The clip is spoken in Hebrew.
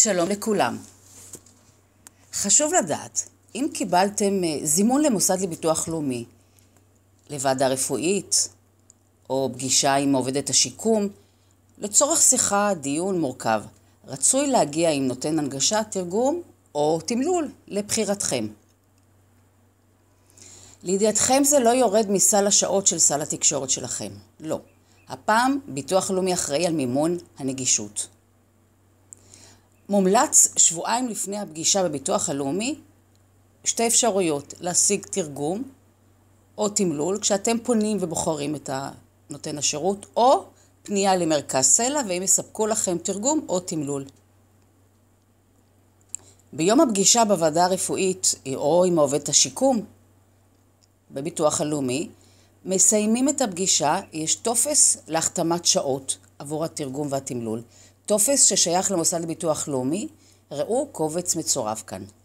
שלום לכולם. חשוב לדעת, אם קיבלתם אה, זימון למוסד לביטוח לאומי, לוועדה רפואית, או פגישה עם עובדת השיקום, לצורך שיחה, דיון מורכב, רצוי להגיע עם נותן הנגשה, תרגום או תמלול, לבחירתכם. לידיעתכם זה לא יורד מסל השעות של סל התקשורת שלכם. לא. הפעם ביטוח לאומי אחראי על מימון הנגישות. מומלץ שבועיים לפני הפגישה בביטוח הלאומי שתי אפשרויות, להשיג תרגום או תמלול, כשאתם פונים ובוחרים את נותן השירות, או פנייה למרכז סלע, והם יספקו לכם תרגום או תמלול. ביום הפגישה בוועדה הרפואית, או עם עובד השיקום בביטוח הלאומי, מסיימים את הפגישה, יש טופס להחתמת שעות עבור התרגום והתמלול. טופס ששייך למוסד לביטוח לאומי, ראו קובץ מצורף כאן.